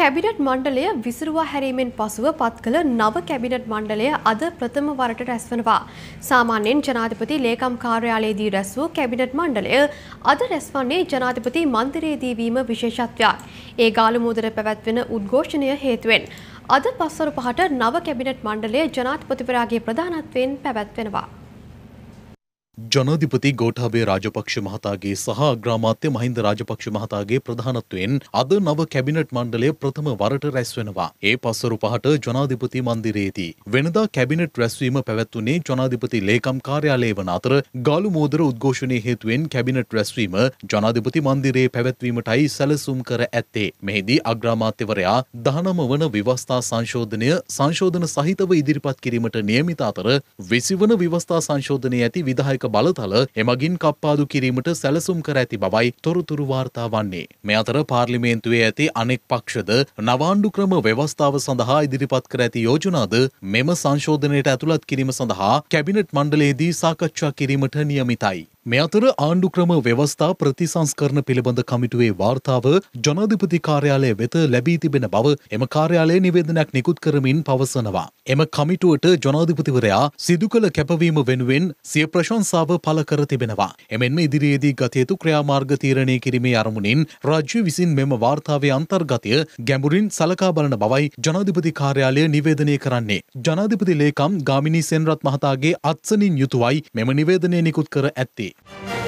Cabinet මණ්ඩලය විසිරුවා හැරීමෙන් පසුව පත් කළ නව කැබිනට් මණ්ඩලය අද ප්‍රථම වරට රැස්වනවා. සාමාන්‍යයෙන් ජනාධිපති ලේකම් කාර්යාලයේදී රැස් වූ කැබිනට් මණ්ඩලය අද රැස්වන්නේ ජනාධිපති මන්දිරයේදී වීම විශේෂත්වයක්. ඒ ගාලමුදර පැවැත්වෙන උද්ඝෝෂණය හේතුවෙන් අද පස්වරු පහට නව කැබිනට් මණ්ඩලය ජනාධිපතිවරයාගේ ප්‍රධානත්වයෙන් පැවැත්වෙනවා. ජනාධිපති ගෝඨාභය රාජපක්ෂ මහතාගේ සහ අග්‍රාමාත්‍ය මහින්ද රාජපක්ෂ මහතාගේ ප්‍රධානත්වයෙන් අද නව කැබිනට් මණ්ඩලය ප්‍රථම වරට රැස්වෙනවා. ඒ පස්වරු පහට ජනාධිපති මන්දිරයේදී. වෙනදා කැබිනට් රැස්වීම පැවැත්වුණේ ජනාධිපති ලේකම් කාර්යාලය වන අතර ගාලු මෝදර උද්ඝෝෂණය හේතුවෙන් කැබිනට් රැස්වීම ජනාධිපති මන්දිරයේ පැවැත්වීමටයි සැලසුම් කර ඇත්තේ. මෙහිදී අග්‍රාමාත්‍යවරයා දහනම වන විවස්ථා සංශෝධනය සංශෝධන සහිතව ඉදිරිපත් කිරීමට නියමිත අතර විසිවන විවස්ථා සංශෝධනය ඇති විදායක ආර්ථික බලතල එමගින් කප්පාදු කිරීමට සැලසුම් කර ඇති බවයි තොරතුරු වාර්තා වන්නේ. මේ අතර පාර්ලිමේන්තුවේ ඇති අනෙක් පක්ෂද නවාණ්ඩු ක්‍රම ව්‍යවස්ථාව සඳහා ඉදිරිපත් කර ඇති යෝජනාද මෙම සංශෝධනයට ඇතුළත් කිරීම සඳහා කැබිනට් මණ්ඩලයේදී සාකච්ඡා කිරීමට නියමිතයි. මේ අතර ආණ්ඩු ක්‍රම ව්‍යවස්ථා ප්‍රතිසංස්කරණ පිළිබඳ කමිටුවේ වාර්තාව ජනාධිපති කාර්යාලය වෙත ලැබී තිබෙන බව එම කාර්යාලයේ නිවේදනයක් නිකුත් කරමින් පවසනවා. එම කමිටුවට ජනාධිපතිවරයා සිදු කළ කැපවීම වෙනුවෙන් සිය ප්‍රශංසාව පළ කර තිබෙනවා. එමෙන්ම ඉදිරියේදී ගත යුතු ක්‍රියාමාර්ග තීරණය කිරීමේ අරමුණින් රාජ්‍ය විසින් මෙම වාර්තාවේ අන්තර්ගතය ගැඹුරින් සලකා බලන බවයි ජනාධිපති කාර්යාලය නිවේදනය කරන්නේ. ජනාධිපති ලේකම් ගාමිණී සෙන්රත් මහතාගේ අත්සනින් යුතුවයි මෙම නිවේදනය නිකුත් කර ඇත්තේ. Bye.